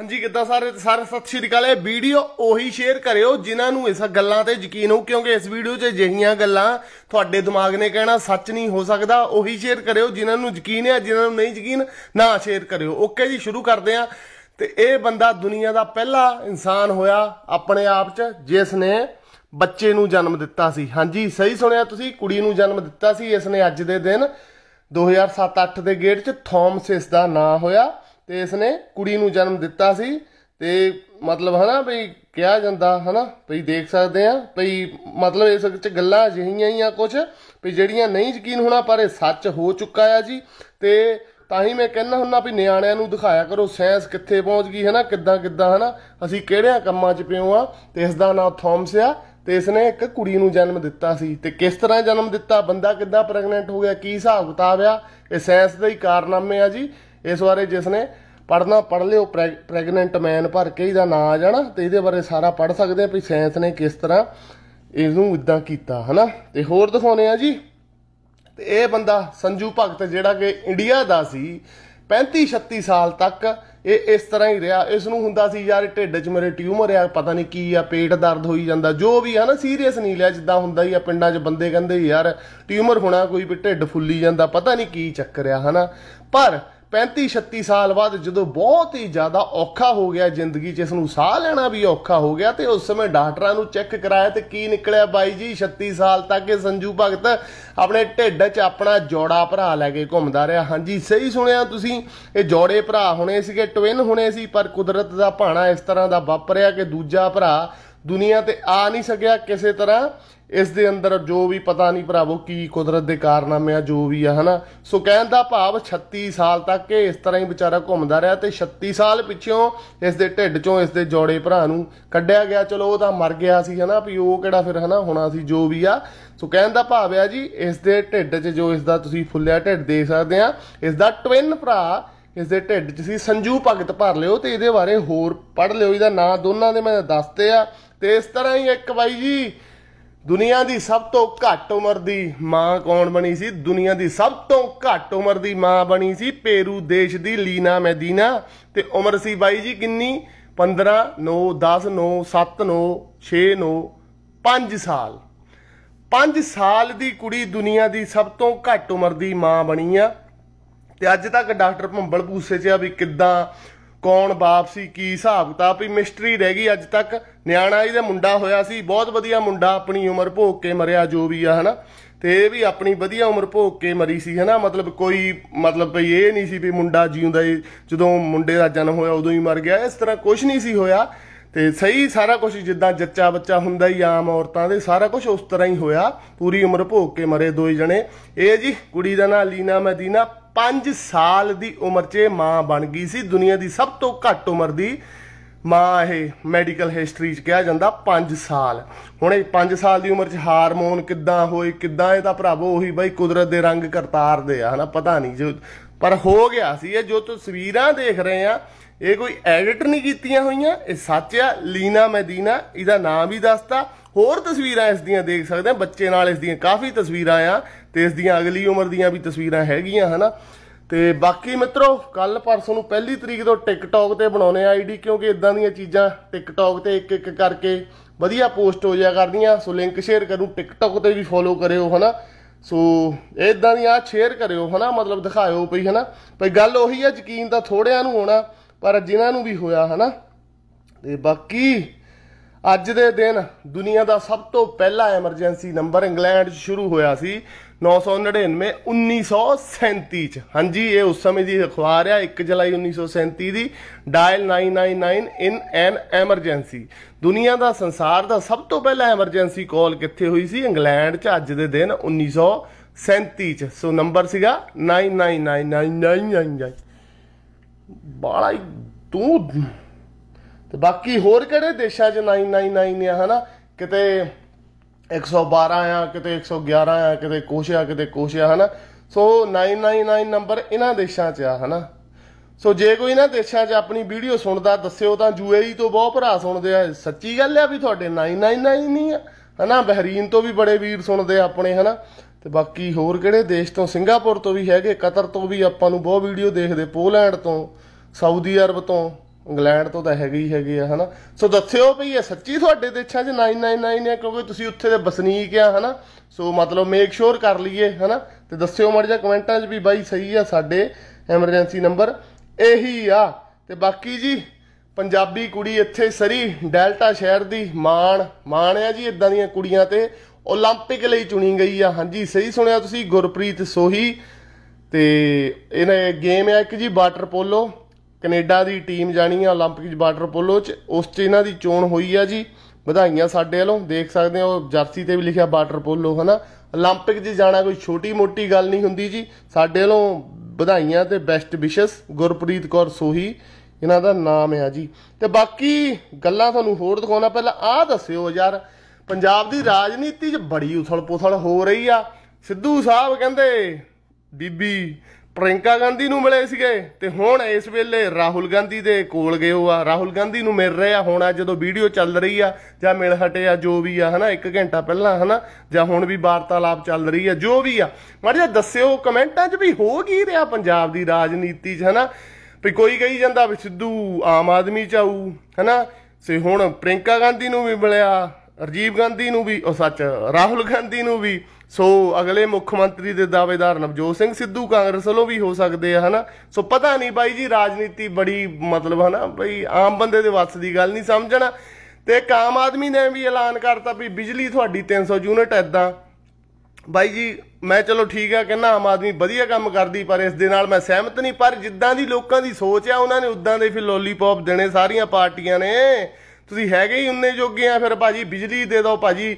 ਹਾਂਜੀ ਕਿੱਦਾਂ ਸਾਰੇ ਸਾਰੇ ਸਤਿ ਸ਼੍ਰੀ ਅਕਾਲ ਇਹ ਵੀਡੀਓ ਉਹੀ ਸ਼ੇਅਰ ਕਰਿਓ ਜਿਨ੍ਹਾਂ ਨੂੰ ਇਸ ਗੱਲਾਂ ਤੇ ਯਕੀਨ ਹੋ ਕਿਉਂਕਿ ਇਸ ਵੀਡੀਓ 'ਚ ਅਜਿਹੀਆਂ ਗੱਲਾਂ ਤੁਹਾਡੇ ਦਿਮਾਗ ਨੇ ਕਹਿਣਾ ਸੱਚ ਨਹੀਂ ਹੋ ਸਕਦਾ ਉਹੀ ਸ਼ੇਅਰ ਕਰਿਓ ਜਿਨ੍ਹਾਂ ਨੂੰ ਯਕੀਨ ਹੈ ਜਿਨ੍ਹਾਂ ਨੂੰ ਨਹੀਂ ਯਕੀਨ ਨਾ ਸ਼ੇਅਰ ਕਰਿਓ ਓਕੇ ਜੀ ਸ਼ੁਰੂ ਕਰਦੇ ਆਂ ਤੇ ਇਹ ਬੰਦਾ ਦੁਨੀਆ ਦਾ ਪਹਿਲਾ ਇਨਸਾਨ ਹੋਇਆ ਆਪਣੇ ਆਪ 'ਚ ਜਿਸ ਨੇ ਬੱਚੇ ਨੂੰ ਜਨਮ ਦਿੱਤਾ ਸੀ ਹਾਂਜੀ ਸਹੀ ਸੁਣਿਆ ਤੁਸੀਂ ਕੁੜੀ ਨੂੰ ਜਨਮ ਦਿੱਤਾ ਸੀ ਇਸ ਨੇ ਅੱਜ ਦੇ ਦਿਨ 2007-8 ਦੇ ਗੇੜ 'ਚ ਥੌਮਸਿਸ ਦਾ ਨਾਂ ਹੋਇਆ ਤੇ ਇਸ ਨੇ ਕੁੜੀ ਨੂੰ ਜਨਮ ਦਿੱਤਾ ਸੀ ਤੇ ਮਤਲਬ ਹਨਾ ਵੀ ਕਿਹਾ ਜਾਂਦਾ ਹਨਾ ਵੀ ਦੇਖ ਸਕਦੇ ਆ ਵੀ ਮਤਲਬ ਇਸ ਵਿੱਚ ਗੱਲਾਂ ਜਿਹੀਆਂ ਹੀ ਆ ਕੁਝ ਵੀ ਜਿਹੜੀਆਂ ਨਹੀਂ ਯਕੀਨ ਹੋਣਾ ਪਰ ਇਹ ਸੱਚ ਹੋ ਚੁੱਕਾ ਆ ਜੀ ਤੇ ਤਾਂ ਹੀ ਮੈਂ ਕਹਿੰਦਾ ਹੁੰਨਾ ਵੀ ਨਿਆਣਿਆਂ ਨੂੰ ਦਿਖਾਇਆ ਕਰੋ ਸਾਇੰਸ ਕਿੱਥੇ ਪਹੁੰਚ ਗਈ ਹਨਾ ਕਿੱਦਾਂ ਕਿੱਦਾਂ ਹਨਾ ਅਸੀਂ ਕਿਹੜਿਆਂ ਕੰਮਾਂ 'ਚ ਪਿਓ ਆ ਤੇ ਇਸ ਦਾ ਨਾਮ ਥੌਮਸ ਆ ਤੇ ਇਸ ਨੇ ਇੱਕ ਕੁੜੀ ਨੂੰ ਜਨਮ ਦਿੱਤਾ ਸੀ ਤੇ ਕਿਸ ਤਰ੍ਹਾਂ ਜਨਮ ਦਿੱਤਾ ਬੰਦਾ ਕਿੱਦਾਂ ਪ੍ਰੈਗਨੈਂਟ ਹੋ ਗਿਆ ਕੀ ਹਿਸਾਬ ਕਿਤਾਬ ਆ ਇਹ ਸਾਇੰਸ ਦੇ ਹੀ ਕਾਰਨਾਮੇ ਆ ਜੀ ਇਸ ਬਾਰੇ ਜਿਸ ਨੇ ਪੜਨਾ ਪੜ ਲਿਓ ਪ੍ਰੈਗਨੈਂਟ ਮੈਨ ਭਰ ਕੇ ਇਹਦਾ ਨਾਮ ਆ ਜਾਣਾ ਤੇ ਇਹਦੇ ਬਾਰੇ ਸਾਰਾ ਪੜ ਸਕਦੇ ਆ ਵੀ ਸਾਇੰਸ ਨੇ ਕਿਸ ਤਰ੍ਹਾਂ ਇਹਨੂੰ ਇਦਾਂ ਕੀਤਾ ਹਨਾ ਤੇ ਹੋਰ ਦਿਖਾਉਨੇ ਆ ਜੀ ਤੇ ਇਹ ਬੰਦਾ ਸੰਜੂ ਭਗਤ ਜਿਹੜਾ ਕਿ ਇੰਡੀਆ ਦਾ ਸੀ 35 36 ਸਾਲ ਤੱਕ ਇਹ ਇਸ ਤਰ੍ਹਾਂ ਹੀ ਰਿਹਾ ਇਸ ਨੂੰ ਹੁੰਦਾ ਸੀ ਯਾਰ ਢਿੱਡ 'ਚ ਮੇਰੇ ਟਿਊਮਰ ਆ ਪਤਾ ਨਹੀਂ ਕੀ ਆ ਪੇਟ ਦਰਦ ਹੋਈ ਜਾਂਦਾ ਜੋ ਵੀ ਹਨਾ ਸੀਰੀਅਸ ਨਹੀਂ ਲਿਆ ਜਿੱਦਾਂ ਹੁੰਦਾ ਹੀ ਆ ਪਿੰਡਾਂ 'ਚ ਬੰਦੇ ਕਹਿੰਦੇ ਯਾਰ ਟਿਊਮਰ ਹੋਣਾ ਕੋਈ ਵੀ ਢਿੱਡ ਫੁੱਲੀ ਜਾਂਦਾ ਪਤਾ ਨਹੀਂ ਕੀ ਚੱਕਰ ਆ ਹਨਾ ਪਰ 35 36 ਸਾਲ ਬਾਅਦ ਜਦੋਂ ਬਹੁਤ ਹੀ ਜ਼ਿਆਦਾ ਔਖਾ ਹੋ ਗਿਆ ਜ਼ਿੰਦਗੀ 'ਚ ਇਸ ਨੂੰ ਸਾਹ ਲੈਣਾ ਵੀ ਔਖਾ ਹੋ ਗਿਆ ਤੇ ਉਸ ਸਮੇਂ ਡਾਕਟਰਾਂ ਨੂੰ ਚੈੱਕ ਕਰਾਇਆ ਤੇ ਕੀ ਨਿਕਲਿਆ ਬਾਈ ਜੀ 36 ਸਾਲ ਤੱਕ ਇਹ ਸੰਜੂ ਭਗਤ ਆਪਣੇ ਢਿੱਡ 'ਚ ਆਪਣਾ ਜੋੜਾ ਭਰਾ ਲੈ ਕੇ ਘੁੰਮਦਾ ਰਿਹਾ ਹਾਂਜੀ ਸਹੀ ਸੁਣਿਆ ਤੁਸੀਂ ਇਹ ਜੋੜੇ ਭਰਾ ਹੋਣੇ ਸੀਗੇ ਟਵਿਨ ਹੋਣੇ ਸੀ ਪਰ ਕੁਦਰਤ ਦਾ ਭਾਣਾ ਇਸ ਤਰ੍ਹਾਂ ਦਾ ਵਾਪਰਿਆ ਕਿ ਦੂਜਾ ਭਰਾ ਦੁਨੀਆ ਤੇ ਆ ਨਹੀਂ ਸਕਿਆ ਕਿਸੇ ਤਰ੍ਹਾਂ ਇਸ ਦੇ ਅੰਦਰ ਜੋ ਵੀ ਪਤਾ ਨਹੀਂ ਭਰਾਵੋ ਕੀ ਕੁਦਰਤ ਦੇ ਕਾਰਨਾਮੇ ਆ ਜੋ ਵੀ ਆ ਹਨਾ ਸੋ ਕਹਿਣ ਦਾ ਭਾਵ 36 ਸਾਲ ਤੱਕ ਇਸ ਤਰ੍ਹਾਂ ਹੀ ਵਿਚਾਰਾ ਘੁੰਮਦਾ ਰਿਹਾ ਤੇ 36 ਸਾਲ ਪਿੱਛੋਂ ਇਸ ਦੇ ਢਿੱਡ ਚੋਂ ਇਸ ਦੇ ਜੋੜੇ ਭਰਾ ਨੂੰ ਕੱਢਿਆ ਗਿਆ ਚਲੋ ਉਹ ਤਾਂ ਮਰ ਗਿਆ ਸੀ ਹਨਾ ਵੀ ਉਹ ਕਿਹੜਾ ਫਿਰ ਹਨਾ ਹੋਣਾ ਸੀ ਜੋ ਵੀ ਆ ਸੋ ਕਹਿਣ ਦਾ ਭਾਵ ਆ ਜੀ ਇਸ ਦੇ ਢਿੱਡ 'ਚ ਜੋ ਇਸ ਦਾ ਤੁਸੀਂ ਫੁੱਲਿਆ ਢਿੱਡ ਦੇਖ ਸਕਦੇ ਆ ਇਸ ਦਾ ਟਵਿਨ ਭਰਾ ਇਸ ਦੇ ਢਿੱਡ 'ਚ ਸੀ ਸੰਜੂ ਭਗਤ ਭਰ ਲਿਓ ਤੇ ਇਹਦੇ ਬਾਰੇ ਹੋਰ ਪੜ ਲਿਓ ਇਹਦਾ ਨਾਂ ਦੋਨਾਂ ਦੇ ਮੈਂ ਦੱਸਤੇ ਆ ਤੇ ਇਸ ਤਰ੍ਹਾਂ ਹੀ ਇੱਕ ਬਾਈ ਜੀ ਦੁਨੀਆ ਦੀ ਸਭ ਤੋਂ ਘੱਟ ਉਮਰ ਦੀ ਮਾਂ ਕੌਣ ਬਣੀ ਸੀ ਦੁਨੀਆ ਦੀ ਸਭ ਤੋਂ ਘੱਟ ਉਮਰ ਦੀ ਮਾਂ ਬਣੀ ਸੀ ਪੇਰੂ ਦੇਸ਼ ਦੀ ਲੀਨਾ ਮੈਦੀਨਾ ਤੇ ਉਮਰ ਸੀ ਬਾਈ ਜੀ ਕਿੰਨੀ 15 9 10 9 7 9 6 9 5 ਸਾਲ 5 ਸਾਲ ਦੀ ਕੁੜੀ ਦੁਨੀਆ ਦੀ ਸਭ ਤੋਂ ਘੱਟ ਉਮਰ ਦੀ ਮਾਂ ਬਣੀ ਆ ਤੇ ਅੱਜ ਤੱਕ ਡਾਕਟਰ ਭੰਬਲ ਪੂਸੇ 'ਚ ਆ ਵੀ ਕਿੱਦਾਂ ਕੌਣ ਬਾਪ ਸੀ ਕੀ ਹਿਸਾਬ ਤਾਂ ਵੀ ਮਿਸਟਰੀ ਰਹਿ ਗਈ ਅੱਜ ਤੱਕ ਨਿਆਣਾ ਇਹਦਾ ਮੁੰਡਾ ਹੋਇਆ ਸੀ ਬਹੁਤ ਵਧੀਆ ਮੁੰਡਾ ਆਪਣੀ ਉਮਰ ਭੋਗ ਕੇ ਮਰਿਆ ਜੋ ਵੀ ਆ ਹਨਾ ਤੇ ਇਹ ਵੀ ਆਪਣੀ ਵਧੀਆ ਉਮਰ ਭੋਗ ਕੇ ਮਰੀ ਸੀ ਹਨਾ ਮਤਲਬ ਕੋਈ ਮਤਲਬ ਭਈ ਇਹ ਨਹੀਂ ਸੀ ਵੀ ਮੁੰਡਾ ਜਿਉਂਦਾ ਜਦੋਂ ਮੁੰਡੇ ਦਾ ਜਨਮ ਹੋਇਆ ਉਦੋਂ ਹੀ ਮਰ ਗਿਆ ਇਸ ਤਰ੍ਹਾਂ ਕੁਝ ਨਹੀਂ ਸੀ ਹੋਇਆ ਤੇ ਸਹੀ ਸਾਰਾ ਕੁਝ ਜਿੱਦਾਂ ਜੱਚਾ ਬੱਚਾ ਹੁੰਦਾ ਹੀ ਆਮ ਔਰਤਾਂ ਦੇ ਸਾਰਾ ਕੁਝ ਉਸ ਤਰ੍ਹਾਂ ਹੀ ਹੋਇਆ ਪੂਰੀ ਉਮਰ ਭੋਗ ਕੇ ਮਰੇ ਦੋਈ ਜਣੇ ਇਹ ਜੀ ਕੁੜੀ ਦਾ ਨਾਂ ਲੀਨਾ ਮਦੀਨਾ 5 ਸਾਲ ਦੀ ਉਮਰ 'ਚ ਮਾਂ ਬਣ ਗਈ ਸੀ ਦੁਨੀਆ ਦੀ ਸਭ ਤੋਂ ਘੱਟ ਉਮਰ ਦੀ ਮਾਂ ਇਹ ਮੈਡੀਕਲ ਹਿਸਟਰੀ 'ਚ ਕਿਹਾ ਜਾਂਦਾ 5 ਸਾਲ ਹੁਣ ਇਹ 5 ਸਾਲ ਦੀ ਉਮਰ 'ਚ ਹਾਰਮੋਨ ਕਿੱਦਾਂ ਹੋਏ ਕਿੱਦਾਂ ਇਹ ਤਾਂ ਭਰਾਵੋ ਉਹੀ ਬਾਈ ਕੁਦਰਤ ਦੇ ਰੰਗ ਕਰਤਾਰ ਦੇ ਆ ਹਨਾ ਪਤਾ ਨਹੀਂ ਜੋ ਪਰ ਹੋ ਗਿਆ ਸੀ ਇਹ ਜੋ ਤਸਵੀਰਾਂ ਦੇਖ ਰਹੇ ਆ ਇਹ ਕੋਈ ਐਡਿਟ ਨਹੀਂ ਕੀਤੀਆਂ ਹੋਈਆਂ ਇਹ ਸੱਚ ਆ ਲੀਨਾ ਮਦੀਨਾ ਇਹਦਾ ਨਾਮ ਵੀ ਦੱਸਤਾ ਹੋਰ ਤਸਵੀਰਾਂ ਇਸ ਦੀਆਂ ਦੇਖ ਸਕਦੇ ਆ ਬੱਚੇ ਨਾਲ ਇਸ ਦੀਆਂ ਕਾਫੀ ਤਸਵੀਰਾਂ ਆ ਤੇ ਇਸ ਦੀਆਂ ਅਗਲੀ ਉਮਰ ਦੀਆਂ ਵੀ ਤਸਵੀਰਾਂ ਹੈਗੀਆਂ ਹਨਾ ਤੇ ਬਾਕੀ ਮਿੱਤਰੋ ਕੱਲ ਪਰਸੋਂ ਨੂੰ ਪਹਿਲੀ ਤਰੀਕ ਤੋਂ ਟਿਕਟੌਕ ਤੇ ਬਣਾਉਣੇ ਆਈਡੀ ਕਿਉਂਕਿ ਇਦਾਂ ਦੀਆਂ ਚੀਜ਼ਾਂ ਟਿਕਟੌਕ ਤੇ ਇੱਕ ਇੱਕ ਕਰਕੇ ਵਧੀਆ ਪੋਸਟ ਹੋ ਜਾ ਕਰਦੀਆਂ ਸੋ ਲਿੰਕ ਸ਼ੇਅਰ ਕਰੂੰ ਟਿਕਟੌਕ ਤੇ ਵੀ ਫੋਲੋ ਕਰਿਓ ਹਨਾ ਸੋ ਇਦਾਂ ਦੀਆਂ ਸ਼ੇਅਰ ਕਰਿਓ ਹਨਾ ਮਤਲਬ ਦਿਖਾਇਓ ਪਈ ਹਨਾ ਭਈ ਗੱਲ ਉਹੀ ਆ ਯਕੀਨ ਤਾਂ ਥੋੜਿਆਂ ਨੂੰ ਹੋਣਾ ਪਰ ਜਿਨ੍ਹਾਂ ਨੂੰ ਵੀ ਹੋਇਆ ਹਨਾ ਤੇ ਬਾਕੀ ਅੱਜ ਦੇ ਦਿਨ ਦੁਨੀਆ ਦਾ ਸਭ ਤੋਂ ਪਹਿਲਾ ਐਮਰਜੈਂਸੀ ਨੰਬਰ ਇੰਗਲੈਂਡ 'ਚ ਸ਼ੁਰੂ ਹੋਇਆ ਸੀ 999 1937 'ਚ ਹਾਂਜੀ ਇਹ ਉਸ ਸਮੇਂ ਦੀ ਅਖਬਾਰ ਆ 1 ਜੁਲਾਈ 1937 ਦੀ ਡਾਇਲ 999 ਇਨ ਐਨ ਐਮਰਜੈਂਸੀ ਦੁਨੀਆ ਦਾ ਸੰਸਾਰ ਦਾ ਸਭ ਤੋਂ ਪਹਿਲਾ ਐਮਰਜੈਂਸੀ ਕਾਲ ਕਿੱਥੇ ਹੋਈ ਸੀ ਇੰਗਲੈਂਡ 'ਚ ਅੱਜ ਦੇ ਦਿਨ 1937 'ਚ ਸੋ ਨੰਬਰ ਸੀਗਾ 9999999 ਬਾਲਾ ਹੀ ਤੂੰ ਤੇ ਬਾਕੀ ਹੋਰ ਕਿਹੜੇ ਦੇਸ਼ਾਂ 'ਚ 999 ਆ ਹਨਾ ਕਿਤੇ 112 ਆ ਕਿਤੇ 111 ਆ ਕਿਤੇ ਕੁਛ ਆ ਕਿਤੇ ਕੁਛ ਆ ਹਨਾ ਸੋ 999 ਨੰਬਰ ਇਹਨਾਂ ਦੇਸ਼ਾਂ 'ਚ ਆ ਹਨਾ ਸੋ ਜੇ ਕੋਈ ਨਾ ਦੇਸ਼ਾਂ 'ਚ ਆਪਣੀ ਵੀਡੀਓ ਸੁਣਦਾ ਦੱਸਿਓ ਤਾਂ ਯੂਏਈ ਤੋਂ ਬਹੁਤ ਭਰਾ ਸੁਣਦੇ ਆ ਸੱਚੀ ਗੱਲ ਆ ਵੀ ਤੁਹਾਡੇ 999 ਨਹੀਂ ਆ ਹਨਾ ਬਹਿਰੀਨ ਤੋਂ ਵੀ ਬੜੇ ਵੀਰ ਸੁਣਦੇ ਆ ਆਪਣੇ ਹਨਾ ਤੇ ਬਾਕੀ ਹੋਰ ਕਿਹੜੇ ਦੇਸ਼ ਤੋਂ ਸਿੰਗਾਪੁਰ ਤੋਂ ਵੀ ਹੈਗੇ ਕਤਰ ਤੋਂ ਵੀ ਆਪਾਂ ਨੂੰ ਬਹੁਤ ਵੀਡੀਓ ਦੇਖਦੇ ਪੋਲੈਂਡ ਤੋਂ ਸਾਊਦੀ ਅਰਬ ਤੋਂ ਇੰਗਲੈਂਡ ਤੋਂ ਤਾਂ ਹੈਗੇ ਹੀ ਹੈਗੇ ਆ ਹਨਾ ਸੋ ਦੱਸਿਓ ਵੀ ਇਹ ਸੱਚੀ ਤੁਹਾਡੇ ਦੇਸ਼ਾਂ 'ਚ 999 ਆ ਕਿਉਂਕਿ ਤੁਸੀਂ ਉੱਥੇ ਦੇ ਬਸਨੀਕ ਆ ਹਨਾ ਸੋ ਮਤਲਬ ਮੇਕ ਸ਼ੋਰ ਕਰ ਲਈਏ ਹਨਾ ਤੇ ਦੱਸਿਓ ਮੜ ਜਾ ਕਮੈਂਟਾਂ 'ਚ ਵੀ ਬਾਈ ਸਹੀ ਆ ਸਾਡੇ ਐਮਰਜੈਂਸੀ ਨੰਬਰ ਇਹੀ ਆ ਤੇ ਬਾਕੀ ਜੀ ਪੰਜਾਬੀ ਕੁੜੀ ਇੱਥੇ ਸਰੀ ਡੈਲਟਾ ਸ਼ਹਿਰ ਦੀ ਮਾਣ ਮਾਣ ਆ ਜੀ ਇਦਾਂ ਦੀਆਂ ਕੁੜੀਆਂ ਤੇ 올림픽 ਲਈ ਚੁਣੀ ਗਈ ਆ ਹਾਂਜੀ ਸਹੀ ਸੁਣਿਆ ਤੁਸੀਂ ਗੁਰਪ੍ਰੀਤ ਸੋਹੀ ਤੇ ਇਹਨੇ ਗੇਮ ਹੈ ਇੱਕ ਜੀ ਵਾਟਰ ਪੋਲੋ ਕੈਨੇਡਾ ਦੀ ਟੀਮ ਜਾਣੀ ਆ 올림픽 ਵਾਟਰ ਪੋਲੋ ਚ ਉਸ ਚ ਇਹਨਾਂ ਦੀ ਚੋਣ ਹੋਈ ਆ ਜੀ ਵਧਾਈਆਂ ਸਾਡੇ ਵੱਲੋਂ ਦੇਖ ਸਕਦੇ ਹੋ ਜਰਸੀ ਤੇ ਵੀ ਲਿਖਿਆ ਵਾਟਰ ਪੋਲੋ ਹਨਾ 올림픽 ਜੀ ਜਾਣਾ ਕੋਈ ਛੋਟੀ ਮੋਟੀ ਗੱਲ ਨਹੀਂ ਹੁੰਦੀ ਜੀ ਸਾਡੇ ਵੱਲੋਂ ਵਧਾਈਆਂ ਤੇ ਬੈਸਟ ਵਿਸ਼ਸ ਗੁਰਪ੍ਰੀਤ ਕੌਰ ਸੋਹੀ ਇਹਨਾਂ ਦਾ ਨਾਮ ਹੈ ਜੀ ਤੇ ਬਾਕੀ ਗੱਲਾਂ ਤੁਹਾਨੂੰ ਹੋਰ ਦਿਖਾਉਣਾ ਪਹਿਲਾਂ ਆਹ ਦੱਸਿਓ ਯਾਰ ਪੰਜਾਬ ਦੀ ਰਾਜਨੀਤੀ 'ਚ ਬੜੀ ਉਥਲ-ਪੁਥਲ ਹੋ ਰਹੀ ਆ ਸਿੱਧੂ ਸਾਹਿਬ ਕਹਿੰਦੇ ਬੀਬੀ ਪ੍ਰਿੰਕਾ ਗਾਂਧੀ ਨੂੰ ਮਿਲੇ ਸੀਗੇ ਤੇ ਹੁਣ ਇਸ ਵੇਲੇ ਰਾਹੁਲ ਗਾਂਧੀ ਦੇ ਕੋਲ ਗਏ ਹੋ ਆ ਰਾਹੁਲ ਗਾਂਧੀ ਨੂੰ ਮਿਲ ਰਹੇ ਆ ਹੁਣ ਜਦੋਂ ਵੀਡੀਓ ਚੱਲ ਰਹੀ ਆ ਜਾਂ ਮਿਲ ਹਟੇ ਆ ਜੋ ਵੀ ਆ ਹਨਾ 1 ਘੰਟਾ ਪਹਿਲਾਂ ਹਨਾ ਜਾਂ ਹੁਣ ਵੀ ਵਾਰਤਾਲਾਪ ਚੱਲ ਰਹੀ ਆ ਜੋ ਵੀ ਆ ਮਾੜਾ ਦੱਸਿਓ ਕਮੈਂਟਾਂ 'ਚ ਵੀ ਹੋ ਕੀ ਰਿਹਾ ਪੰਜਾਬ ਦੀ ਰਾਜਨੀਤੀ 'ਚ ਹਨਾ ਵੀ ਕੋਈ ਕਹੀ ਜਾਂਦਾ ਵੀ ਸਿੱਧੂ ਆਮ ਆਦਮੀ 'ਚ ਆਊ ਹਨਾ ਸੇ ਹੁਣ ਪ੍ਰਿੰਕਾ ਗਾਂਧੀ ਨੂੰ ਵੀ ਮਿਲਿਆ ਰਜੀਵ ਗਾਂਧੀ ਨੂੰ ਵੀ ਉਹ ਸੱਚ ਰਾਹੁਲ ਗਾਂਧੀ ਨੂੰ ਵੀ ਸੋ ਅਗਲੇ ਮੁੱਖ ਮੰਤਰੀ ਦੇ ਦਾਅਵੇਦਾਰ ਨਵਜੋਤ ਸਿੰਘ ਸਿੱਧੂ ਕਾਂਗਰਸ ਵੱਲੋਂ ਵੀ ਹੋ ਸਕਦੇ ਆ ਹਨਾ ਸੋ ਪਤਾ ਨਹੀਂ ਬਾਈ ਜੀ ਰਾਜਨੀਤੀ ਬੜੀ ਮਤਲਬ ਹਨਾ ਬਈ ਆਮ ਬੰਦੇ ਦੇ ਵੱਸ ਦੀ ਗੱਲ ਨਹੀਂ ਸਮਝਣਾ ਤੇ ਇੱਕ ਆਮ ਆਦਮੀ ਨੇ ਵੀ ਐਲਾਨ ਕਰਤਾ ਵੀ ਬਿਜਲੀ ਤੁਹਾਡੀ 300 ਯੂਨਿਟ ਐਦਾਂ ਬਾਈ ਜੀ ਮੈਂ ਚਲੋ ਠੀਕ ਆ ਕਹਿੰਦਾ ਆਮ ਆਦਮੀ ਵਧੀਆ ਕੰਮ ਕਰਦੀ ਪਰ ਇਸ ਦੇ ਨਾਲ ਮੈਂ ਸਹਿਮਤ ਨਹੀਂ ਪਰ ਜਿੱਦਾਂ ਦੀ ਲੋਕਾਂ ਦੀ ਸੋਚ ਆ ਉਹਨਾਂ ਨੇ ਉਦਾਂ ਦੇ ਫਿਰ ਲੋਲੀਪੌਪ ਦੇਣੇ ਸਾਰੀਆਂ ਪਾਰਟੀਆਂ ਨੇ ਤੁਸੀਂ ਹੈਗੇ ਹੀ ਉਨੇ ਜੋਗੇ ਆ ਫਿਰ ਭਾਜੀ ਬਿਜਲੀ ਦੇ ਦਿਓ ਭਾਜੀ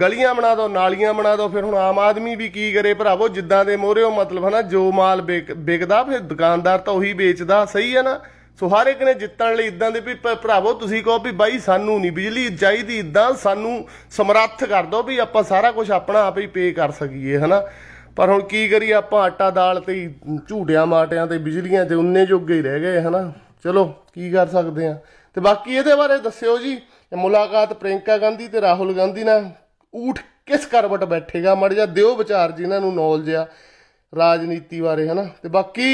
ਗਲੀਆਂ ਬਣਾ ਦਿਓ ਨਾਲੀਆਂ ਬਣਾ ਦਿਓ ਫਿਰ ਹੁਣ ਆਮ ਆਦਮੀ ਵੀ ਕੀ ਕਰੇ ਭਰਾਵੋ ਜਿੱਦਾਂ ਦੇ ਮੋਹਰੇ ਮਤਲਬ ਹਨਾ ਜੋ ਮਾਲ ਵਿਕਦਾ ਫਿਰ ਦੁਕਾਨਦਾਰ ਤਾਂ ਉਹੀ ਵੇਚਦਾ ਸਹੀ ਹੈ ਨਾ ਸੋ ਹਰ ਇੱਕ ਨੇ ਜਿੱਤਣ ਲਈ ਇਦਾਂ ਦੇ ਵੀ ਭਰਾਵੋ ਤੁਸੀਂ ਕਹੋ ਵੀ ਬਾਈ ਸਾਨੂੰ ਨਹੀਂ ਬਿਜਲੀ ਚਾਹੀਦੀ ਇਦਾਂ ਸਾਨੂੰ ਸਮਰੱਥ ਕਰ ਦਿਓ ਵੀ ਆਪਾਂ ਸਾਰਾ ਕੁਝ ਆਪਣਾ ਆਪ ਹੀ ਪੇ ਕਰ ਸਕੀਏ ਹਨਾ ਪਰ ਹੁਣ ਕੀ ਕਰੀਏ ਆਪਾਂ ਆਟਾ ਦਾਲ ਤੇ ਝੂਟਿਆਂ ਮਾਟਿਆਂ ਤੇ ਬਿਜਲੀਆਂ ਤੇ ਉਨੇ ਜੋਗੇ ਹੀ ਰਹਿ ਗਏ ਹਨਾ ਚਲੋ ਕੀ ਕਰ ਸਕਦੇ ਆ ਤੇ ਬਾਕੀ ਇਹਦੇ ਬਾਰੇ ਦੱਸਿਓ ਜੀ ਮੁਲਾਕਾਤ ਪ੍ਰਿੰਕਾ ਗਾਂਧੀ ਤੇ ਰਾਹੁਲ ਗਾਂਧੀ ਨਾਲ ਊਠ ਕਿਸ ਕਰਵਟ ਬੈਠੇਗਾ ਮੜ ਜਾ ਦਿਓ ਵਿਚਾਰ ਜੀ ਇਹਨਾਂ ਨੂੰ ਨੌਲੇਜ ਆ ਰਾਜਨੀਤੀ ਬਾਰੇ ਹਨਾ ਤੇ ਬਾਕੀ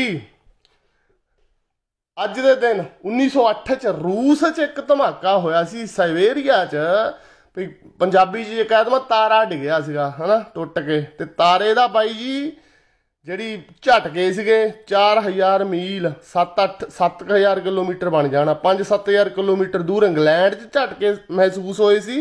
ਅੱਜ ਦੇ ਦਿਨ 1908 ਚ ਰੂਸ ਚ ਇੱਕ ਧਮਾਕਾ ਹੋਇਆ ਸੀ ਸਾਈਵੇਰੀਆ ਚ ਪੰਜਾਬੀ ਜੀ ਕਹਿ ਦਵਾਂ ਤਾਰਾ ਡਿਗਿਆ ਸੀਗਾ ਹਨਾ ਟੁੱਟ ਕੇ ਤੇ ਤਾਰੇ ਦਾ ਬਾਈ ਜੀ ਜਿਹੜੀ ਝਟ ਗਏ ਸੀਗੇ 4000 ਮੀਲ 7-8 7000 ਕਿਲੋਮੀਟਰ ਬਣ ਜਾਣਾ 5-7000 ਕਿਲੋਮੀਟਰ ਦੂਰ ਇੰਗਲੈਂਡ 'ਚ ਝਟ ਕੇ ਮਹਿਸੂਸ ਹੋਏ ਸੀ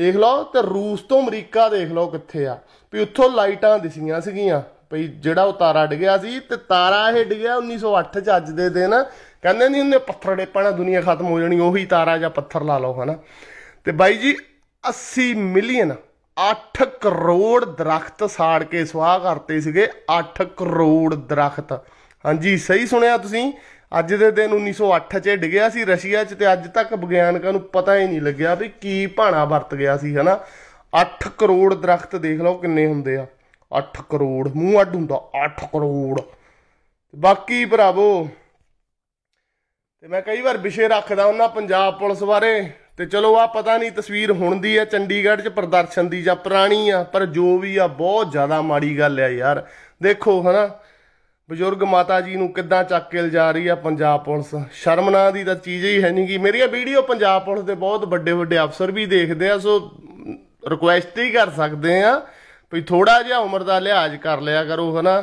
ਦੇਖ ਲਓ ਤੇ ਰੂਸ ਤੋਂ ਅਮਰੀਕਾ ਦੇਖ ਲਓ ਕਿੱਥੇ ਆ ਵੀ ਉੱਥੋਂ ਲਾਈਟਾਂ ਦਿਸੀਆਂ ਸੀਗੀਆਂ ਭਈ ਜਿਹੜਾ ਉਹ ਤਾਰਾ ਗਿਆ ਸੀ ਤੇ ਤਾਰਾ ਇਹ ਗਿਆ 1908 ਚ ਅੱਜ ਦੇ ਦਿਨ ਕਹਿੰਦੇ ਨਹੀਂ ਉਹਨੇ ਪੱਥਰ ਡੇਪਣਾ ਦੁਨੀਆ ਖਤਮ ਹੋ ਜਾਣੀ ਉਹੀ ਤਾਰਾ ਜਾਂ ਪੱਥਰ ਲਾ ਲਓ ਹਨਾ ਤੇ ਬਾਈ ਜੀ 80 ਮਿਲੀਅਨ 8 ਕਰੋੜ ਦਰਖਤ ਸਾੜ ਕੇ ਸਵਾਹ ਕਰਤੇ ਸੀਗੇ 8 ਕਰੋੜ ਦਰਖਤ ਹਾਂਜੀ ਸਹੀ ਸੁਣਿਆ ਤੁਸੀਂ ਅੱਜ ਦੇ ਦਿਨ 1908 'ਚ ਡਿਗਿਆ ਸੀ ਰਸ਼ੀਆ 'ਚ ਤੇ ਅੱਜ ਤੱਕ ਵਿਗਿਆਨਕਾਂ ਨੂੰ ਪਤਾ ਹੀ ਨਹੀਂ ਲੱਗਿਆ ਵੀ ਕੀ ਭਾਣਾ ਵਰਤ ਗਿਆ ਸੀ ਹਨਾ 8 ਕਰੋੜ ਦਰਖਤ ਦੇਖ ਲਓ ਕਿੰਨੇ ਹੁੰਦੇ ਆ 8 ਕਰੋੜ ਮੂੰਹ ਅੱਡ ਹੁੰਦਾ 8 ਕਰੋੜ ਬਾਕੀ ਭਰਾਵੋ ਤੇ ਮੈਂ ਕਈ ਵਾਰ ਵਿਸ਼ੇ ਰੱਖਦਾ ਉਹਨਾਂ ਪੰਜਾਬ ਪੁਲਿਸ ਬਾਰੇ ਤੇ ਚਲੋ ਆ ਪਤਾ ਨਹੀਂ ਤਸਵੀਰ ਹੁਣ ਦੀ ਆ ਚੰਡੀਗੜ੍ਹ 'ਚ ਪ੍ਰਦਰਸ਼ਨ ਦੀ ਜਾਂ ਪੁਰਾਣੀ ਆ ਪਰ ਜੋ ਵੀ ਆ ਬਹੁਤ ਜ਼ਿਆਦਾ ਮਾੜੀ ਗੱਲ ਆ ਯਾਰ ਦੇਖੋ ਹਨਾ ਬਜ਼ੁਰਗ ਮਾਤਾ ਜੀ ਨੂੰ ਕਿੱਦਾਂ ਚੱਕ ਕੇ ਲਿਜਾ ਰਹੀ ਆ ਪੰਜਾਬ ਪੁਲਿਸ ਸ਼ਰਮਨਾ ਦੀ ਤਾਂ ਚੀਜ਼ ਹੀ ਹੈ ਨਹੀਂ ਕਿ ਮੇਰੀਆਂ ਵੀਡੀਓ ਪੰਜਾਬ ਪੁਲਿਸ ਦੇ ਬਹੁਤ ਵੱਡੇ ਵੱਡੇ ਅਫਸਰ ਵੀ ਦੇਖਦੇ ਆ ਸੋ ਰਿਕੁਐਸਟ ਹੀ ਕਰ ਸਕਦੇ ਆ ਵੀ ਥੋੜਾ ਜਿਹਾ ਉਮਰ ਦਾ ਲਿਹਾਜ਼ ਕਰ ਲਿਆ ਕਰੋ ਹਨਾ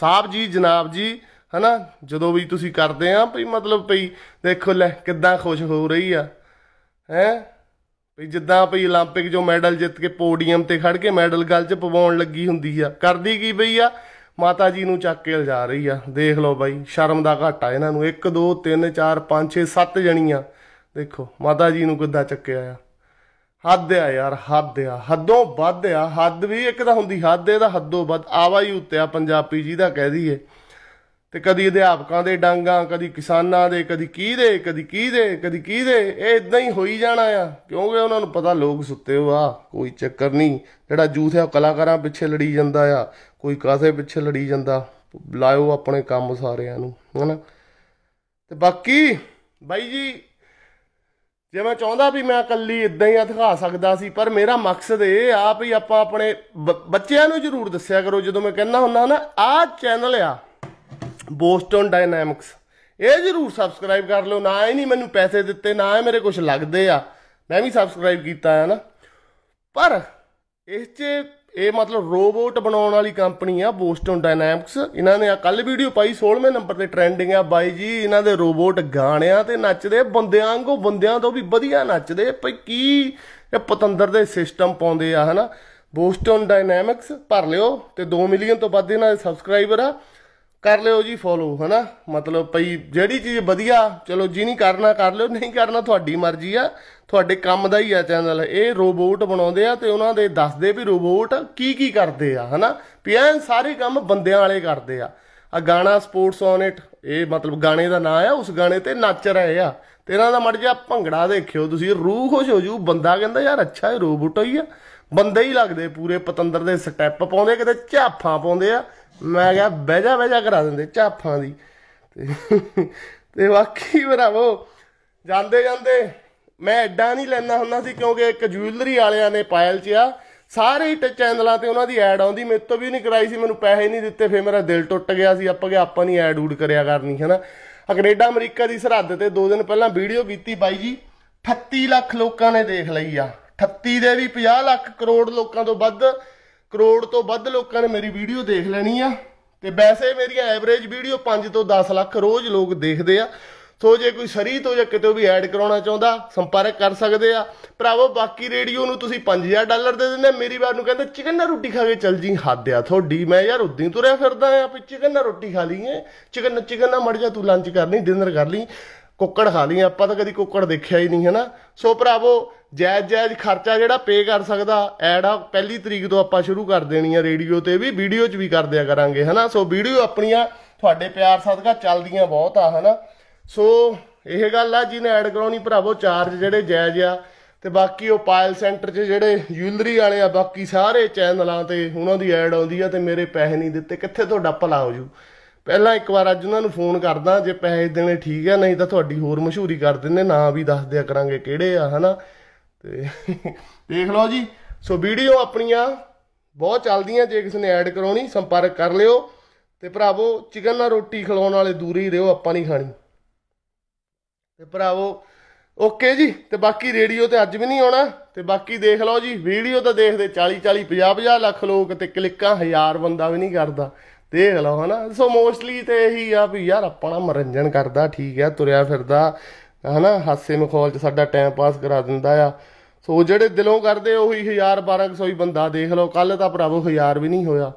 ਸਾਹਿਬ ਜੀ ਜਨਾਬ ਜੀ ਹਨਾ ਜਦੋਂ ਵੀ ਤੁਸੀਂ ਕਰਦੇ ਆ ਵੀ ਮਤਲਬ ਵੀ ਦੇਖੋ ਲੈ ਕਿੱਦਾਂ ਖੁਸ਼ ਹੋ ਰਹੀ ਆ ਹੈ ਵੀ ਜਿੱਦਾਂ ਭਈ 올림픽 ਜੋ ਮੈਡਲ ਜਿੱਤ ਕੇ ਪੋਡੀਅਮ ਤੇ ਖੜ ਕੇ ਮੈਡਲ ਗਲ 'ਚ ਪਵਾਉਣ ਲੱਗੀ ਹੁੰਦੀ ਆ ਕਰਦੀ ਕੀ ਪਈ ਆ ਮਾਤਾ ਜੀ ਨੂੰ ਚੱਕ ਕੇ ਲਿਜਾ ਰਹੀ ਆ ਦੇਖ ਲਓ ਬਾਈ ਸ਼ਰਮ ਦਾ ਘਾਟਾ ਇਹਨਾਂ ਨੂੰ 1 2 3 4 5 6 7 ਜਣੀਆਂ ਦੇਖੋ ਮਾਤਾ ਜੀ ਨੂੰ ਕਿੱਦਾਂ ਚੱਕਿਆ ਆ ਹੱਦ ਆ ਯਾਰ ਹੱਦ ਆ ਹੱਦੋਂ ਵੱਧ ਆ ਹੱਦ ਵੀ ਇੱਕ ਤਾਂ ਹੁੰਦੀ ਹੱਦ ਇਹਦਾ ਹੱਦੋਂ ਵੱਧ ਆਵਾ ਹੀ ਉੱਤੇ ਆ ਪੰਜਾਬੀ ਜੀ ਦਾ ਕਹਿ ਦਈਏ ਤੇ ਕਦੀ ਅਧਿਆਪਕਾਂ ਦੇ ਡਾਂਗਾ ਕਦੀ ਕਿਸਾਨਾਂ ਦੇ ਕਦੀ ਕੀ ਦੇ ਕਦੀ ਕੀ ਦੇ ਕਦੀ ਕੀ ਦੇ ਇਹ ਇਦਾਂ ਹੀ ਹੋਈ ਜਾਣਾ ਆ ਕਿਉਂਕਿ ਉਹਨਾਂ ਨੂੰ ਪਤਾ ਲੋਕ ਸੁੱਤੇ ਹੋ ਆ ਕੋਈ ਚੱਕਰ ਨਹੀਂ ਜਿਹੜਾ ਜੂਥ ਹੈ ਉਹ ਕਲਾਕਾਰਾਂ ਪਿੱਛੇ ਲੜੀ ਜਾਂਦਾ ਆ ਕੋਈ ਕਾਸੇ ਪਿੱਛੇ ਲੜੀ ਜਾਂਦਾ ਲਾਇਓ ਆਪਣੇ ਕੰਮ ਸਾਰਿਆਂ ਨੂੰ ਹਨਾ ਤੇ ਬਾਕੀ ਬਾਈ ਜੀ ਜੇ ਮੈਂ ਚਾਹੁੰਦਾ ਵੀ ਮੈਂ ਇਕੱਲੀ ਇਦਾਂ ਹੀ ਦਿਖਾ ਸਕਦਾ ਸੀ ਪਰ ਮੇਰਾ ਮਕਸਦ ਇਹ ਆ ਵੀ ਆਪਾਂ ਆਪਣੇ ਬੱਚਿਆਂ ਨੂੰ ਜ਼ਰੂਰ ਦੱਸਿਆ ਕਰੋ ਜਦੋਂ ਮੈਂ ਕਹਿੰਦਾ ਹੁੰਦਾ ਨਾ ਆਹ ਚੈਨਲ ਆ ਬੋਸਟਨ ਡਾਇਨਾਮਿਕਸ ਇਹ ਜਰੂਰ ਸਬਸਕ੍ਰਾਈਬ ਕਰ ਲਿਓ ਨਾ ਹੀ ਨਹੀਂ ਮੈਨੂੰ ਪੈਸੇ ਦਿੱਤੇ ਨਾ ਹੀ ਮੇਰੇ ਕੁਝ ਲੱਗਦੇ ਆ ਮੈਂ ਵੀ ਸਬਸਕ੍ਰਾਈਬ ਕੀਤਾ ਆ ਨਾ ਪਰ ਇਸ 'ਚ ਇਹ ਮਤਲਬ ਰੋਬੋਟ ਬਣਾਉਣ ਵਾਲੀ ਕੰਪਨੀ ਆ ਬੋਸਟਨ ਡਾਇਨਾਮਿਕਸ ਇਹਨਾਂ ਨੇ ਆ ਕੱਲ ਵੀਡੀਓ ਪਾਈ 16ਵੇਂ ਨੰਬਰ ਤੇ ਟ੍ਰੈਂਡਿੰਗ ਆ ਬਾਈ ਜੀ ਇਹਨਾਂ ਦੇ ਰੋਬੋਟ ਗਾਣਿਆਂ ਤੇ ਨੱਚਦੇ ਬੰਦਿਆਂ ਵਾਂਗੂ ਬੰਦਿਆਂ ਤੋਂ ਵੀ ਵਧੀਆ ਨੱਚਦੇ ਭਈ ਕੀ ਇਹ ਪਤੰਦਰ ਦੇ ਸਿਸਟਮ ਪਾਉਂਦੇ ਆ ਹਨਾ ਬੋਸਟਨ ਡਾਇਨਾਮਿਕਸ ਭਰ ਲਿਓ ਤੇ 2 ਮਿਲੀਅਨ ਤੋਂ ਵੱਧ ਇਹਨਾਂ ਦੇ ਸਬਸਕ੍ਰਾਈਬਰ ਆ ਕਰ ਲਿਓ ਜੀ ਫੋਲੋ ਹਨਾ ਮਤਲਬ ਭਈ ਜਿਹੜੀ ਚੀਜ਼ ਵਧੀਆ ਚਲੋ ਜੀ ਨਹੀਂ ਕਰਨਾ ਕਰ ਲਿਓ ਨਹੀਂ ਕਰਨਾ ਤੁਹਾਡੀ ਮਰਜ਼ੀ ਆ ਤੁਹਾਡੇ ਕੰਮ ਦਾ ਹੀ ਆ ਚੈਨਲ ਇਹ ਰੋਬੋਟ ਬਣਾਉਂਦੇ ਆ ਤੇ ਉਹਨਾਂ ਦੇ ਦੱਸਦੇ ਵੀ ਰੋਬੋਟ ਕੀ ਕੀ ਕਰਦੇ ਆ ਹਨਾ ਵੀ ਐਨ ਸਾਰੇ ਕੰਮ ਬੰਦਿਆਂ ਵਾਲੇ ਕਰਦੇ ਆ ਆ ਗਾਣਾ ਸਪੋਰਟਸ ਔਨ ਇਟ ਇਹ ਮਤਲਬ ਗਾਣੇ ਦਾ ਨਾਂ ਆ ਉਸ ਗਾਣੇ ਤੇ ਨੱਚ ਰਹੇ ਆ ਤੇ ਇਹਨਾਂ ਦਾ ਮੜ ਜਾ ਭੰਗੜਾ ਦੇਖਿਓ ਤੁਸੀਂ ਰੂਹ ਖੁਸ਼ ਹੋ ਜੂ ਬੰਦਾ ਕਹਿੰਦਾ ਯਾਰ ਅੱਛਾ ਇਹ ਰੋਬੋਟ ਹੀ ਆ ਬੰਦੇ ਹੀ ਲੱਗਦੇ ਪੂਰੇ ਪਤੰਦਰ ਦੇ ਸਟੈਪ ਪਾਉਂਦੇ ਕਿਤੇ ਝਾਫਾਂ ਪਾਉਂਦੇ ਆ ਮੈਂ ਕਿਹਾ ਬਹਿ ਜਾ ਬਹਿ ਜਾ ਕਰਾ ਦਿੰਦੇ ਝਾਫਾਂ ਦੀ ਤੇ ਬਾਕੀ ਬਰਾਵੋ ਜਾਂਦੇ ਜਾਂਦੇ ਮੈਂ ਐਡਾ ਨਹੀਂ ਲੈਣਾ ਹੁੰਦਾ ਸੀ ਕਿਉਂਕਿ ਇੱਕ ਜੁਐਲਰੀ ਵਾਲਿਆਂ ਨੇ ਪਾਇਲ ਚ ਆ ਸਾਰੇ ਚੈਨਲਾਂ ਤੇ ਉਹਨਾਂ ਦੀ ਐਡ ਆਉਂਦੀ ਮੇਰੇ ਤੋਂ ਵੀ ਨਹੀਂ ਕਰਾਈ ਸੀ ਮੈਨੂੰ ਪੈਸੇ ਨਹੀਂ ਦਿੱਤੇ ਫੇ ਮੇਰਾ ਦਿਲ ਟੁੱਟ ਗਿਆ ਸੀ ਆਪਾਂ ਕਿ ਆਪਾਂ ਨਹੀਂ ਐਡ ਊਡ ਕਰਿਆ ਕਰਨੀ ਆ ਕੈਨੇਡਾ ਅਮਰੀਕਾ ਦੀ ਸਰਹੱਦ ਤੇ ਦੋ ਦਿਨ ਪਹਿਲਾਂ ਵੀਡੀਓ ਕੀਤੀ ਬਾਈ ਜੀ 38 ਲੱਖ ਲੋਕਾਂ ਨੇ ਦੇਖ ਲਈ ਆ 38 ਦੇ ਵੀ 50 ਲੱਖ ਕਰੋੜ ਲੋਕਾਂ ਤੋਂ ਵੱਧ ਕਰੋੜ ਤੋਂ ਵੱਧ ਲੋਕਾਂ ਨੇ ਮੇਰੀ ਵੀਡੀਓ ਦੇਖ ਲੈਣੀ ਆ ਤੇ ਵੈਸੇ ਮੇਰੀ ਐਵਰੇਜ ਵੀਡੀਓ 5 ਤੋਂ 10 ਲੱਖ ਰੋਜ਼ ਲੋਕ ਦੇਖਦੇ ਆ ਸੋ ਜੇ ਕੋਈ ਸਰੀ ਤੋਂ ਜਾਂ ਕਿਤੇ ਵੀ ਐਡ ਕਰਾਉਣਾ ਚਾਹੁੰਦਾ ਸੰਪਰਕ ਕਰ ਸਕਦੇ ਆ ਭਰਾਵੋ ਬਾਕੀ ਰੇਡੀਓ ਨੂੰ ਤੁਸੀਂ 5000 ਡਾਲਰ ਦੇ ਦਿੰਦੇ ਮੇਰੀ ਵਾਰ ਨੂੰ ਕਹਿੰਦੇ ਚਿਕਨ ਨਾਲ ਰੋਟੀ ਖਾ ਕੇ ਚੱਲ ਜੀ ਹੱਦ ਆ ਤੁਹਾਡੀ ਮੈਂ ਯਾਰ ਉਦੋਂ ਤੁਰਿਆ ਫਿਰਦਾ ਆ ਵੀ ਚਿਕਨ ਨਾਲ ਰੋਟੀ ਖਾ ਲਈਏ ਚਿਕਨ ਚਿਕਨ ਨਾਲ ਮੜ ਜਾ ਤੂੰ ਲੰਚ ਕਰ ਲਈ ਡਿਨਰ ਕਰ ਲਈ ਕੁੱਕੜ ਖਾ ਲਈ ਆਪਾਂ ਤਾਂ ਕਦੀ ਕੁੱਕੜ ਦੇਖਿਆ ਹੀ ਨਹੀਂ ਹੈ ਨਾ ਸੋ ਭਰਾਵੋ ਜਾਇਜ਼ ਜਾਇਜ਼ ਖਰਚਾ ਜਿਹੜਾ ਪੇ ਕਰ ਸਕਦਾ ਐਡ ਆ ਪਹਿਲੀ ਤਰੀਕ ਤੋਂ ਆਪਾਂ ਸ਼ੁਰੂ ਕਰ ਦੇਣੀ ਆ ਰੇਡੀਓ ਤੇ ਵੀ ਵੀਡੀਓ 'ਚ ਵੀ ਕਰ ਦਿਆ ਕਰਾਂਗੇ ਹਨਾ ਸੋ ਵੀਡੀਓ ਆਪਣੀਆਂ ਤੁਹਾਡੇ ਪਿਆਰ ਸਦਕਾ ਚੱਲਦੀਆਂ ਬਹੁਤ ਆ ਹਨਾ ਸੋ ਇਹ ਗੱਲ ਆ ਜਿਹਨੇ ਐਡ ਕਰਾਉਣੀ ਭਰਾਵੋ ਚਾਰਜ ਜਿਹੜੇ ਜਾਇਜ਼ ਆ ਤੇ ਬਾਕੀ ਉਹ ਪਾਇਲ ਸੈਂਟਰ 'ਚ ਜਿਹੜੇ ਜੁਐਲਰੀ ਵਾਲੇ ਆ ਬਾਕੀ ਸਾਰੇ ਚੈਨਲਾਂ ਤੇ ਉਹਨਾਂ ਦੀ ਐਡ ਆਉਂਦੀ ਆ ਤੇ ਮੇਰੇ ਪੈਸੇ ਨਹੀਂ ਦਿੱਤੇ ਕਿੱਥੇ ਤੁਹਾਡਾ ਭਲਾ ਹੋ ਜੂ ਪਹਿਲਾਂ ਇੱਕ ਵਾਰ ਅੱਜ ਉਹਨਾਂ ਨੂੰ ਫੋਨ ਕਰਦਾ ਜੇ ਪੈਸੇ ਦੇਣੇ ਠੀਕ ਆ ਨਹੀਂ ਤਾਂ ਤੁਹਾਡੀ ਹੋਰ ਮਸ਼ਹੂਰੀ ਕਰ ਦਿੰਨੇ ਨਾਂ ਵੀ ਦੱਸ ਦਿਆ ਕਰਾਂਗੇ ਕਿਹੜੇ ਆ ਹਨਾ ਤੇ ਦੇਖ ਲਓ ਜੀ ਸੋ ਵੀਡੀਓ ਆਪਣੀਆਂ ਬਹੁਤ ਚੱਲਦੀਆਂ ਜੇ ਕਿਸੇ ਨੇ ਐਡ ਕਰਾਉਣੀ ਸੰਪਰਕ ਕਰ ਲਿਓ ਤੇ ਭਰਾਵੋ ਚਿਕਨ ਨਾਲ ਰੋਟੀ ਖਲਾਉਣ ਵਾਲੇ ਦੂਰੀ ਰਹੋ ਆਪਾਂ ਨਹੀਂ ਖਾਣੀ ਤੇ ਭਰਾਵੋ ਓਕੇ ਜੀ ਤੇ ਬਾਕੀ ਰੇਡੀਓ ਤੇ ਅੱਜ ਵੀ ਨਹੀਂ ਆਉਣਾ ਤੇ ਬਾਕੀ ਦੇਖ ਲਓ ਜੀ ਵੀਡੀਓ ਤਾਂ ਦੇਖਦੇ 40 40 50 50 ਲੱਖ ਲੋਕ ਤੇ ਕਲਿੱਕਾਂ ਹਜ਼ਾਰ ਬੰਦਾ ਵੀ ਨਹੀਂ ਕਰਦਾ ਦੇਖ ਲਓ ਹਨਾ ਸੋ ਮੋਸਟਲੀ ਤੇ ਇਹੀ ਆ ਵੀ ਯਾਰ ਆਪਣਾ ਮਨੋਰੰਜਨ ਕਰਦਾ ਠੀਕ ਆ ਤੁਰਿਆ ਫਿਰਦਾ ਹਨਾ ਹਾਸੇ ਮਖੌਲ 'ਚ ਸਾਡਾ ਟਾਈਮ ਪਾਸ ਕਰਾ ਦਿੰਦਾ ਆ ਸੋ ਜਿਹੜੇ ਦਿਲੋਂ ਕਰਦੇ ਉਹੀ 1000 1200 ਹੀ ਬੰਦਾ ਦੇਖ ਲਓ ਕੱਲ ਤਾਂ ਪ੍ਰਭੂ 1000 ਵੀ ਨਹੀਂ ਹੋਇਆ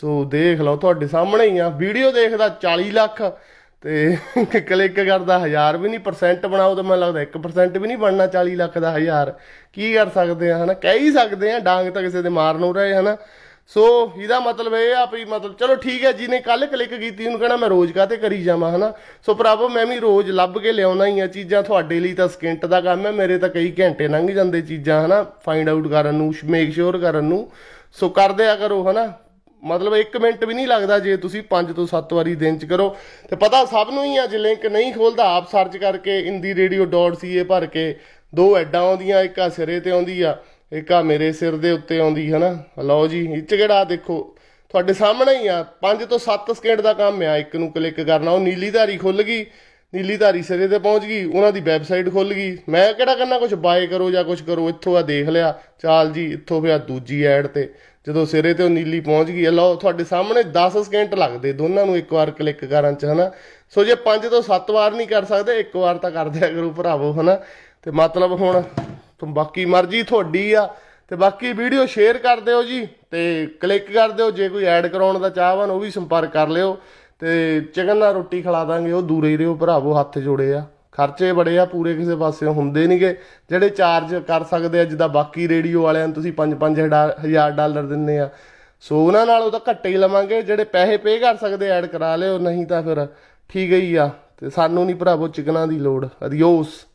ਸੋ ਦੇਖ ਲਓ ਤੁਹਾਡੇ ਸਾਹਮਣੇ ਹੀ ਆ ਵੀਡੀਓ ਦੇਖਦਾ 40 ਲੱਖ ਤੇ ਕਲਿੱਕ ਕਰਦਾ 1000 ਵੀ ਨਹੀਂ ਪਰਸੈਂਟ ਬਣਾਓ ਤਾਂ ਮੈਨੂੰ ਲੱਗਦਾ 1% ਵੀ ਨਹੀਂ ਬਣਨਾ 40 ਲੱਖ ਦਾ 1000 ਕੀ ਕਰ ਸਕਦੇ ਆ ਹਨਾ ਕਹਿ ਹੀ ਸਕਦੇ ਆ ਡਾਂਗ ਤਾਂ ਕਿਸੇ ਦੇ ਮਾਰ ਹੋ ਰਹੇ ਹਨਾ ਸੋ ਇਹਦਾ ਮਤਲਬ ਇਹ ਆ ਵੀ ਮਤਲਬ ਚਲੋ ਠੀਕ ਹੈ ਜਿਹਨੇ ਕੱਲ ਕਲਿੱਕ ਕੀਤੀ ਉਹਨੂੰ ਕਹਿਣਾ ਮੈਂ ਰੋਜ਼ ਕਾਤੇ ਕਰੀ ਜਾਵਾਂ ਹਨਾ ਸੋ ਪ੍ਰਭੂ ਮੈਂ ਵੀ ਰੋਜ਼ ਲੱਭ ਕੇ ਲਿਆਉਣਾ ਹੀ ਆ ਚੀਜ਼ਾਂ ਤੁਹਾਡੇ ਲਈ ਤਾਂ ਸਕਿੰਟ ਦਾ ਕੰਮ ਹੈ ਮੇਰੇ ਤਾਂ ਕਈ ਘੰਟੇ ਲੰਘ ਜਾਂਦੇ ਚੀਜ਼ਾਂ ਹਨਾ ਫਾਈਂਡ ਆਊਟ ਕਰਨ ਨੂੰ ਮੇਕ ਸ਼ੋਰ ਕਰਨ ਨੂੰ ਸੋ ਕਰਦੇ ਆ ਕਰੋ ਹਨਾ ਮਤਲਬ 1 ਮਿੰਟ ਵੀ ਨਹੀਂ ਲੱਗਦਾ ਜੇ ਤੁਸੀਂ 5 ਤੋਂ 7 ਵਾਰੀ ਦਿਨ ਚ ਕਰੋ ਤੇ ਪਤਾ ਸਭ ਨੂੰ ਹੀ ਆ ਜੇ ਲਿੰਕ ਨਹੀਂ ਖੋਲਦਾ ਆਪ ਸਰਚ ਕਰਕੇ indireadio.ca ਭਰ ਕੇ ਦੋ ਐਡਾਂ ਆਉਂਦੀਆਂ ਇੱਕ ਆ ਸਿਰੇ ਤੇ ਆਉਂਦੀ ਆ ਇਹ ਆ ਮੇਰੇ ਸਿਰ ਦੇ ਉੱਤੇ ਆਉਂਦੀ ਹੈ ਨਾ ਲਓ ਜੀ ਇੱਚ ਕਿਹੜਾ ਦੇਖੋ ਤੁਹਾਡੇ ਸਾਹਮਣੇ ਹੀ ਆ 5 ਤੋਂ 7 ਸਕਿੰਟ ਦਾ ਕੰਮ ਆ ਇੱਕ ਨੂੰ ਕਲਿੱਕ ਕਰਨਾ ਉਹ ਨੀਲੀ ਧਾਰੀ ਖੁੱਲ ਗਈ ਨੀਲੀ ਧਾਰੀ ਸਿਰੇ ਤੇ ਪਹੁੰਚ ਗਈ ਉਹਨਾਂ ਦੀ ਵੈਬਸਾਈਟ ਖੁੱਲ ਗਈ ਮੈਂ ਕਿਹੜਾ ਕਰਨਾ ਕੁਝ ਬਾਏ ਕਰੋ ਜਾਂ ਕੁਝ ਕਰੋ ਇੱਥੋਂ ਆ ਦੇਖ ਲਿਆ ਚਾਲ ਜੀ ਇੱਥੋਂ ਫਿਰ ਦੂਜੀ ਐਡ ਤੇ ਜਦੋਂ ਸਿਰੇ ਤੇ ਉਹ ਨੀਲੀ ਪਹੁੰਚ ਗਈ ਲਓ ਤੁਹਾਡੇ ਸਾਹਮਣੇ 10 ਸਕਿੰਟ ਲੱਗਦੇ ਦੋਨਾਂ ਨੂੰ ਇੱਕ ਵਾਰ ਕਲਿੱਕ ਕਰਨ ਚ ਹਨਾ ਸੋ ਜੇ 5 ਤੋਂ 7 ਵਾਰ ਨਹੀਂ ਕਰ ਸਕਦੇ ਇੱਕ ਵਾਰ ਤਾਂ ਕਰ ਦਿਆ ਕਰੋ ਭਰਾਵੋ ਹਨਾ ਤੇ ਮਤਲਬ ਹੁਣ ਤੁਮ ਬਾਕੀ ਮਰਜ਼ੀ ਤੁਹਾਡੀ ਆ ਤੇ ਬਾਕੀ ਵੀਡੀਓ ਸ਼ੇਅਰ ਕਰ ਦਿਓ ਜੀ ਤੇ ਕਲਿੱਕ ਕਰ ਦਿਓ ਜੇ ਕੋਈ ਐਡ ਕਰਾਉਣ ਦਾ ਚਾਹਵਾਨ ਉਹ ਵੀ ਸੰਪਰਕ ਕਰ ਲਿਓ ਤੇ ਚਿਕਨ ਨਾਲ ਰੋਟੀ ਖਿਲਾ ਦਾਂਗੇ ਉਹ ਦੂਰੇ ਹੀ ਰਹੋ ਭਰਾਵੋ ਹੱਥ ਜੋੜੇ ਆ ਖਰਚੇ ਬੜੇ ਆ ਪੂਰੇ ਕਿਸੇ ਪਾਸੇ ਹੁੰਦੇ ਨਹੀਂਗੇ ਜਿਹੜੇ ਚਾਰਜ ਕਰ ਸਕਦੇ ਆ ਜਿੱਦਾਂ ਬਾਕੀ ਰੇਡੀਓ ਵਾਲਿਆਂ ਨੂੰ ਤੁਸੀਂ 5-5 ਹਜ਼ਾਰ ਡਾਲਰ ਦਿੰਨੇ ਆ ਸੋ ਉਹਨਾਂ ਨਾਲ ਉਹ ਤਾਂ ਘੱਟੇ ਹੀ ਲਵਾਂਗੇ ਜਿਹੜੇ ਪੈਸੇ ਪੇ ਕਰ ਸਕਦੇ ਐਡ ਕਰਾ ਲਿਓ ਨਹੀਂ ਤਾਂ ਫਿਰ ਠੀਕ ਹੀ ਆ ਤੇ ਸਾਨੂੰ ਨਹੀਂ ਭਰਾਵੋ ਚਿਕਨਾਂ ਦੀ ਲੋੜ ਅਦਿਓਸ